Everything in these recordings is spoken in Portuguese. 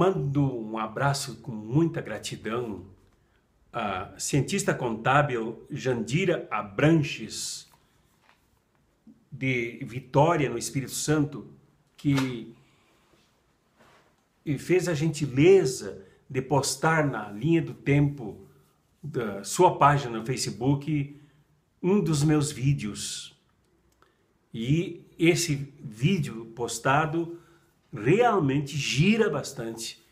Mando um abraço com muita gratidão à cientista contábil Jandira Abranches, de Vitória, no Espírito Santo, que fez a gentileza de postar na linha do tempo da sua página no Facebook um dos meus vídeos. E esse vídeo postado realmente gira bastante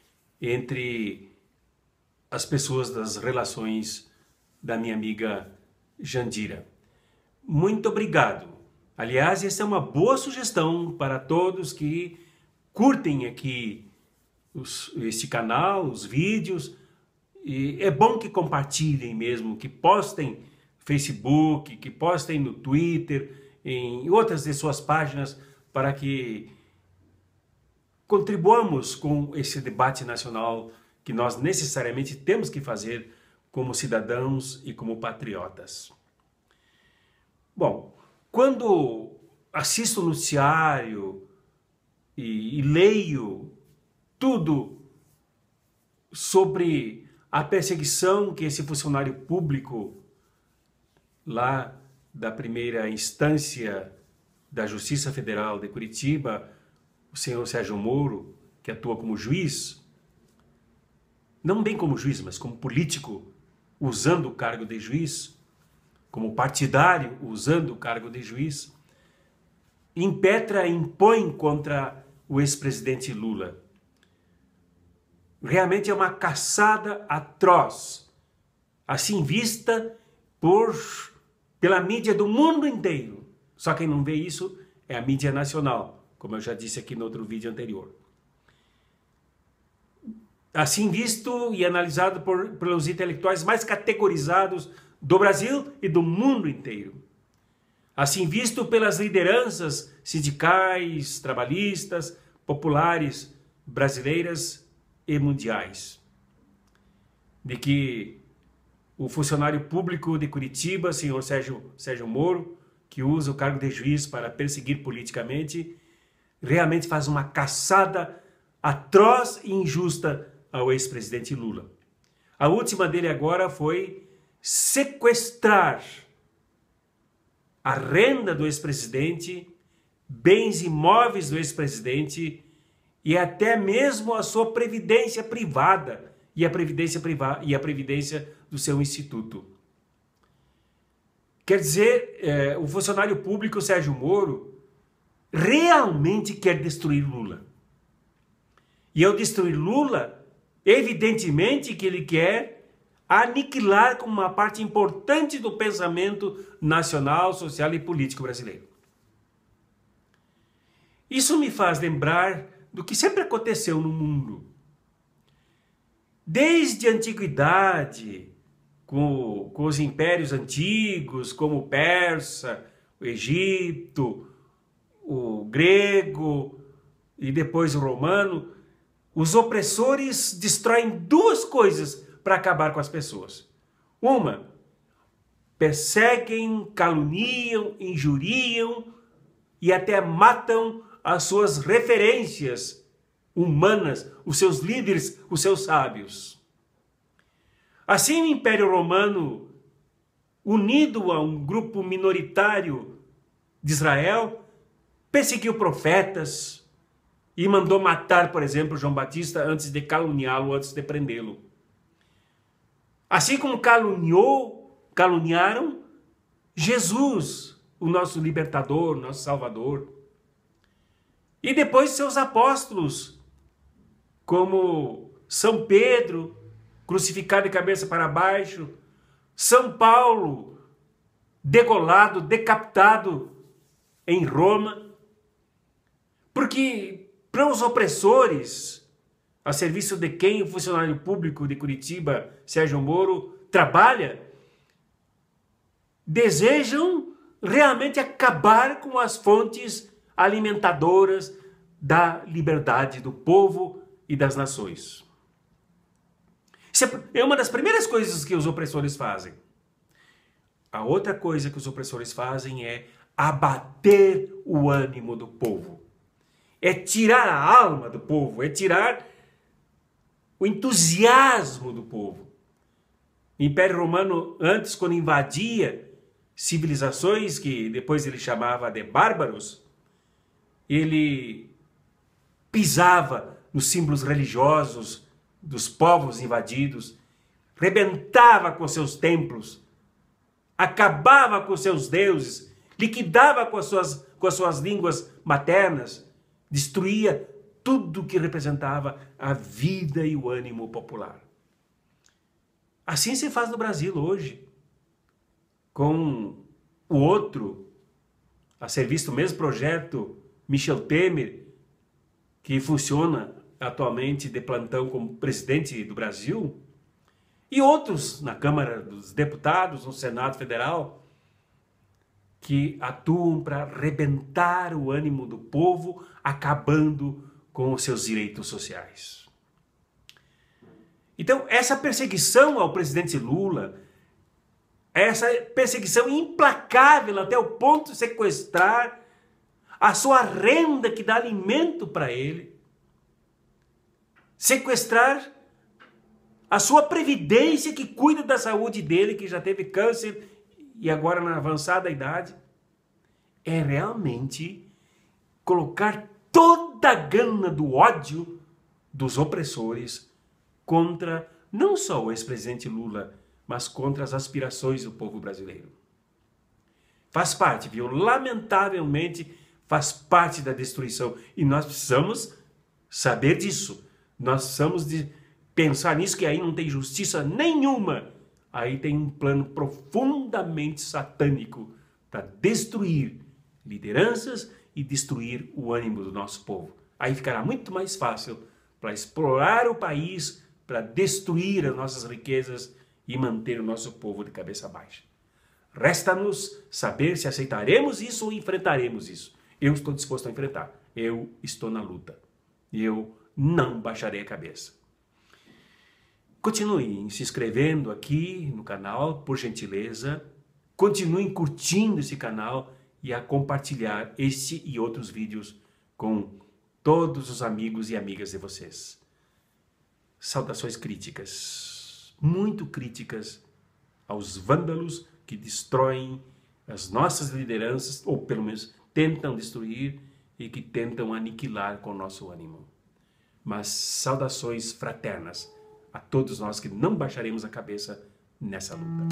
entre as pessoas das relações da minha amiga Jandira. Muito obrigado. Aliás, essa é uma boa sugestão para todos que curtem aqui os, este canal, os vídeos. E é bom que compartilhem mesmo, que postem Facebook, que postem no Twitter, em outras de suas páginas, para que contribuamos com esse debate nacional que nós necessariamente temos que fazer como cidadãos e como patriotas. Bom, quando assisto o noticiário e, e leio tudo sobre a perseguição que esse funcionário público lá da primeira instância da Justiça Federal de Curitiba senhor Sérgio Moro, que atua como juiz, não bem como juiz, mas como político, usando o cargo de juiz, como partidário, usando o cargo de juiz, impetra e impõe contra o ex-presidente Lula. Realmente é uma caçada atroz, assim vista por pela mídia do mundo inteiro. Só quem não vê isso é a mídia nacional como eu já disse aqui no outro vídeo anterior. Assim visto e analisado por, pelos intelectuais mais categorizados do Brasil e do mundo inteiro. Assim visto pelas lideranças sindicais, trabalhistas, populares, brasileiras e mundiais. De que o funcionário público de Curitiba, senhor Sérgio, Sérgio Moro, que usa o cargo de juiz para perseguir politicamente, realmente faz uma caçada atroz e injusta ao ex-presidente Lula. A última dele agora foi sequestrar a renda do ex-presidente, bens imóveis do ex-presidente e até mesmo a sua previdência privada e a previdência privada e a previdência do seu instituto. Quer dizer, eh, o funcionário público Sérgio Moro realmente quer destruir Lula. E ao destruir Lula, evidentemente que ele quer aniquilar como uma parte importante do pensamento nacional, social e político brasileiro. Isso me faz lembrar do que sempre aconteceu no mundo. Desde a antiguidade, com, com os impérios antigos, como o Persa, o Egito, o grego e depois o romano, os opressores destroem duas coisas para acabar com as pessoas. Uma, perseguem, caluniam, injuriam e até matam as suas referências humanas, os seus líderes, os seus sábios. Assim, o Império Romano, unido a um grupo minoritário de Israel, perseguiu profetas e mandou matar, por exemplo, João Batista antes de caluniá-lo, antes de prendê-lo. Assim como caluniou, caluniaram Jesus, o nosso libertador, nosso salvador. E depois seus apóstolos, como São Pedro, crucificado de cabeça para baixo, São Paulo, degolado, decapitado em Roma. Porque para os opressores, a serviço de quem o funcionário público de Curitiba, Sérgio Moro, trabalha, desejam realmente acabar com as fontes alimentadoras da liberdade do povo e das nações. Isso é, é uma das primeiras coisas que os opressores fazem. A outra coisa que os opressores fazem é abater o ânimo do povo é tirar a alma do povo, é tirar o entusiasmo do povo. O Império Romano, antes, quando invadia civilizações que depois ele chamava de bárbaros, ele pisava nos símbolos religiosos dos povos invadidos, rebentava com seus templos, acabava com seus deuses, liquidava com as suas, com as suas línguas maternas, destruía tudo que representava a vida e o ânimo popular. Assim se faz no Brasil hoje, com o outro, a ser visto o mesmo projeto, Michel Temer, que funciona atualmente de plantão como presidente do Brasil, e outros na Câmara dos Deputados, no Senado Federal, que atuam para rebentar o ânimo do povo, acabando com os seus direitos sociais. Então, essa perseguição ao presidente Lula, essa perseguição implacável até o ponto de sequestrar a sua renda que dá alimento para ele, sequestrar a sua previdência que cuida da saúde dele, que já teve câncer e agora na avançada idade, é realmente colocar toda a gana do ódio dos opressores contra não só o ex-presidente Lula, mas contra as aspirações do povo brasileiro. Faz parte, viu? Lamentavelmente faz parte da destruição e nós precisamos saber disso. Nós precisamos de pensar nisso que aí não tem justiça nenhuma aí tem um plano profundamente satânico para destruir lideranças e destruir o ânimo do nosso povo. Aí ficará muito mais fácil para explorar o país, para destruir as nossas riquezas e manter o nosso povo de cabeça baixa. Resta-nos saber se aceitaremos isso ou enfrentaremos isso. Eu estou disposto a enfrentar. Eu estou na luta. Eu não baixarei a cabeça. Continuem se inscrevendo aqui no canal, por gentileza. Continuem curtindo esse canal e a compartilhar este e outros vídeos com todos os amigos e amigas de vocês. Saudações críticas, muito críticas aos vândalos que destroem as nossas lideranças, ou pelo menos tentam destruir e que tentam aniquilar com o nosso ânimo. Mas saudações fraternas a todos nós que não baixaremos a cabeça nessa luta.